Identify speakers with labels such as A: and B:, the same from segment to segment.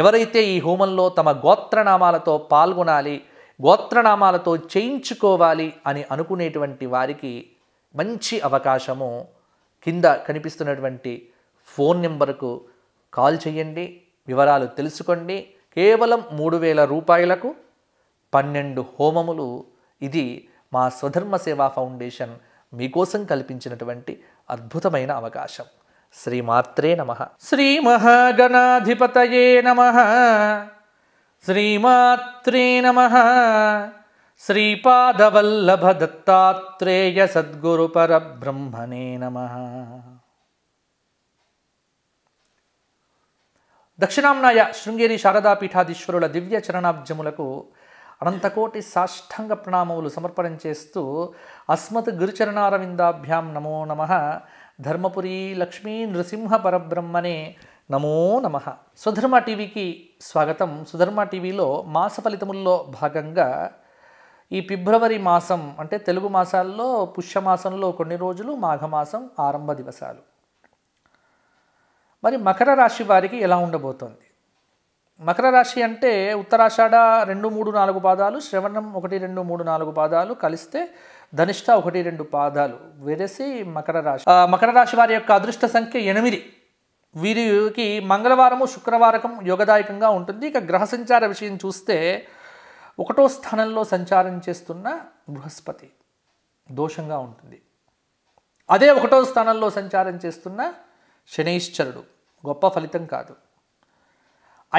A: ఎవరైతే ఈ హోమంలో తమ గోత్రనామాలతో పాల్గొనాలి గోత్రనామాలతో చేయించుకోవాలి అని అనుకునేటువంటి వారికి మంచి అవకాశము కింద కనిపిస్తున్నటువంటి ఫోన్ నెంబర్కు కాల్ చేయండి వివరాలు తెలుసుకోండి కేవలం మూడు వేల రూపాయలకు పన్నెండు హోమములు ఇది మా స్వధర్మ సేవా ఫౌండేషన్ మీకోసం కల్పించినటువంటి అద్భుతమైన అవకాశం శ్రీమాత్రే నమ శ్రీమహాగణాధిపతయే నమ శ్రీమాత్రే నమ శ్రీపాదవల్లభ దత్తాత్రేయ సద్గురు పరబ్రహ్మణే నమ దక్షిణాంనాయ శృంగేరి శారదాపీఠాధీశ్వరుల దివ్య చరణాబ్జములకు అనంతకోటి సాష్టాంగ ప్రణామములు సమర్పణం చేస్తూ అస్మత్ గురుచరణారవిందాభ్యాం నమో నమ ధర్మపురి లక్ష్మీ నృసింహ పరబ్రహ్మనే నమో నమ సుధర్మ టీవీకి స్వాగతం సుధర్మ టీవీలో మాస ఫలితముల్లో భాగంగా ఈ ఫిబ్రవరి మాసం అంటే తెలుగు మాసాల్లో పుష్యమాసంలో కొన్ని రోజులు మాఘమాసం ఆరంభ దివసాలు మరి మకర రాశి వారికి ఎలా ఉండబోతోంది మకర రాశి అంటే ఉత్తరాషాఢ రెండు మూడు నాలుగు పాదాలు శ్రవణం ఒకటి రెండు మూడు నాలుగు పాదాలు కలిస్తే ధనిష్ట ఒకటి రెండు పాదాలు విరసి మకర రాశి మకర రాశి వారి యొక్క అదృష్ట సంఖ్య ఎనిమిది వీరికి మంగళవారము శుక్రవారకం యోగదాయకంగా ఉంటుంది ఇక గ్రహ సంచార విషయం చూస్తే ఒకటో స్థానంలో సంచారం చేస్తున్న బృహస్పతి దోషంగా ఉంటుంది అదే ఒకటో స్థానంలో సంచారం చేస్తున్న శనైశ్చరుడు గొప్ప ఫలితం కాదు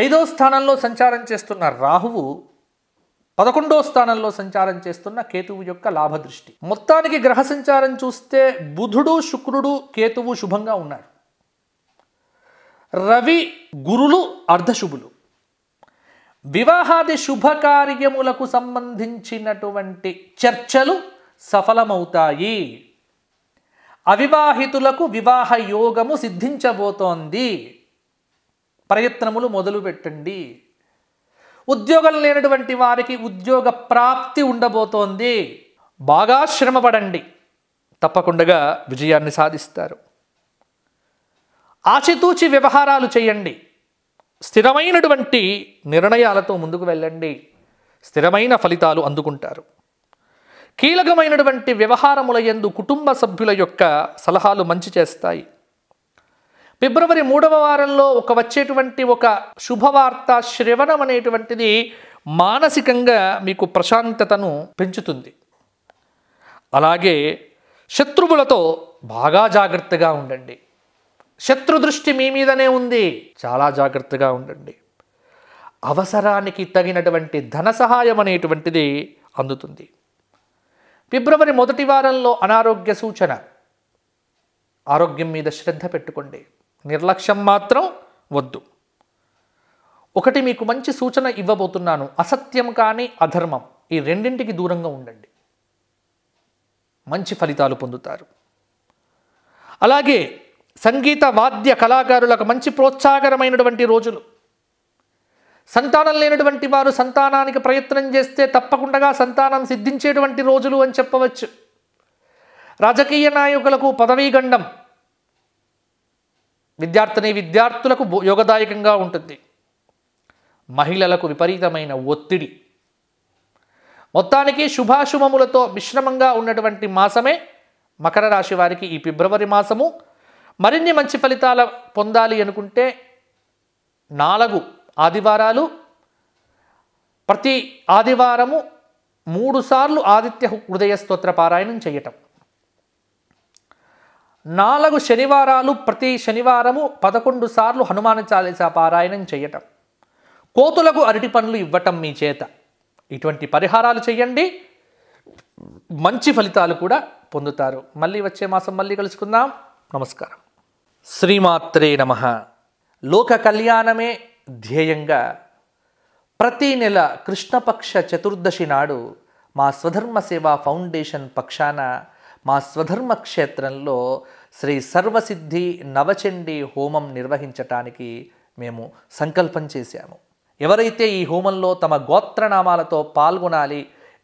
A: ఐదో స్థానంలో సంచారం చేస్తున్న రాహువు పదకొండో స్థానంలో సంచారం చేస్తున్న కేతువు యొక్క లాభదృష్టి మొత్తానికి గ్రహ సంచారం చూస్తే బుధుడు శుక్రుడు కేతువు శుభంగా ఉన్నాడు రవి గురులు అర్ధశుభులు వివాహాది శుభకార్యములకు సంబంధించినటువంటి చర్చలు సఫలమవుతాయి అవివాహితులకు వివాహ యోగము సిద్ధించబోతోంది ప్రయత్నములు మొదలు పెట్టండి ఉద్యోగం లేనటువంటి వారికి ఉద్యోగ ప్రాప్తి ఉండబోతోంది బాగా శ్రమపడండి తప్పకుండా విజయాన్ని సాధిస్తారు ఆచితూచి వ్యవహారాలు చేయండి స్థిరమైనటువంటి నిర్ణయాలతో ముందుకు వెళ్ళండి స్థిరమైన ఫలితాలు అందుకుంటారు కీలకమైనటువంటి వ్యవహారముల ఎందు కుటుంబ సభ్యుల యొక్క సలహాలు మంచి చేస్తాయి ఫిబ్రవరి మూడవ వారంలో ఒక వచ్చేటువంటి ఒక శుభవార్త శ్రవణం అనేటువంటిది మానసికంగా మీకు ప్రశాంతతను పెంచుతుంది అలాగే శత్రువులతో బాగా జాగ్రత్తగా ఉండండి శత్రు దృష్టి మీ మీదనే ఉంది చాలా జాగ్రత్తగా ఉండండి అవసరానికి తగినటువంటి ధన సహాయం అనేటువంటిది అందుతుంది ఫిబ్రవరి మొదటి వారంలో అనారోగ్య సూచన ఆరోగ్యం మీద శ్రద్ధ పెట్టుకోండి నిర్లక్ష్యం మాత్రం వద్దు ఒకటి మీకు మంచి సూచన ఇవ్వబోతున్నాను అసత్యం కానీ అధర్మం ఈ రెండింటికి దూరంగా ఉండండి మంచి ఫలితాలు పొందుతారు అలాగే సంగీత వాద్య కళాకారులకు మంచి ప్రోత్సాహకరమైనటువంటి రోజులు సంతానం లేనటువంటి వారు సంతానానికి ప్రయత్నం చేస్తే తప్పకుండా సంతానం సిద్ధించేటువంటి రోజులు అని చెప్పవచ్చు రాజకీయ నాయకులకు పదవీ గండం విద్యార్థిని విద్యార్థులకు యోగదాయకంగా ఉంటుంది మహిళలకు విపరీతమైన ఒత్తిడి మొత్తానికి శుభాశుభములతో మిశ్రమంగా ఉన్నటువంటి మాసమే మకర రాశి వారికి ఈ ఫిబ్రవరి మాసము మరిన్ని మంచి ఫలితాలు పొందాలి అనుకుంటే నాలుగు ఆదివారాలు ప్రతి ఆదివారము మూడుసార్లు ఆదిత్య హృదయ స్తోత్ర పారాయణం చేయటం నాలుగు శనివారాలు ప్రతి శనివారము పదకొండు సార్లు హనుమాన చాలీసా పారాయణం చేయటం కోతులకు అరటి పనులు ఇవ్వటం మీ చేత ఇటువంటి పరిహారాలు చేయండి మంచి ఫలితాలు కూడా పొందుతారు మళ్ళీ వచ్చే మాసం మళ్ళీ కలుసుకుందాం నమస్కారం శ్రీమాత్రే నమ లోక కళ్యాణమే ధ్యేయంగా ప్రతి నెల కృష్ణపక్ష చతుర్దశి నాడు మా స్వధర్మ సేవా ఫౌండేషన్ పక్షాన మా స్వధర్మ క్షేత్రంలో శ్రీ సర్వసిద్ధి నవచండి హోమం నిర్వహించటానికి మేము సంకల్పం చేశాము ఎవరైతే ఈ హోమంలో తమ గోత్రనామాలతో పాల్గొనాలి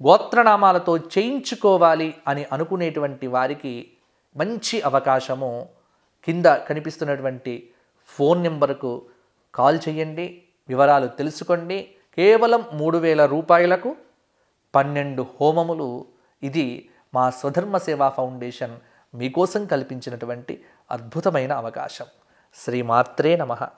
A: గోత్రనామాలతో చేయించుకోవాలి అని అనుకునేటువంటి వారికి మంచి అవకాశము కింద కనిపిస్తున్నటువంటి ఫోన్ నెంబర్కు కాల్ చేయండి వివరాలు తెలుసుకోండి కేవలం మూడు వేల రూపాయలకు పన్నెండు హోమములు ఇది మా స్వధర్మ సేవా ఫౌండేషన్ మీకోసం కల్పించినటువంటి అద్భుతమైన అవకాశం శ్రీమాత్రే నమ